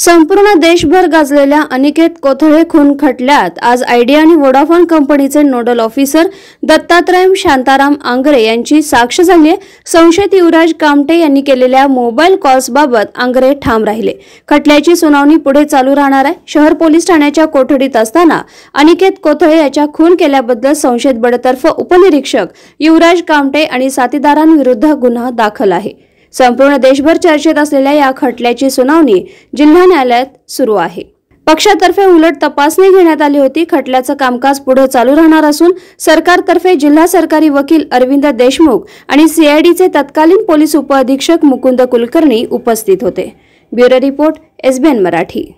संपूर्ण देशभर गाजलेल्या अनिकेत कोथळे खून खटल्यात आज आयडिया आणि वोडाफोन कंपनीचे नोडल ऑफिसर दत्तात्रय शांताराम आंग्रे यांची साक्ष झाली संशयित युवराज कामटे यांनी केलेल्या मोबाईल कॉल्सबाबत आंग्रे ठाम राहिले खटल्याची सुनावणी पुढे चालू राहणार आहे शहर पोलीस ठाण्याच्या कोठडीत असताना अनिकेत कोथळे याच्या खून केल्याबद्दल संशयित बडतर्फ उपनिरीक्षक युवराज कामटे आणि साथीदारांविरुद्ध गुन्हा दाखल आहे संपूर्ण देशभर चर्चेत असलेल्या या खटल्याची सुनावणी जिल्हा न्यायालयात सुरू आहे पक्षातर्फे उलट तपासणी घेण्यात आली होती खटल्याचं कामकाज पुढे चालू राहणार असून सरकारतर्फे जिल्हा सरकारी वकील अरविंद देशमुख आणि सीआयडीचे तत्कालीन पोलीस उपअधीक्षक मुकुंद कुलकर्णी उपस्थित होते ब्युरो रिपोर्ट एसबीएन मराठी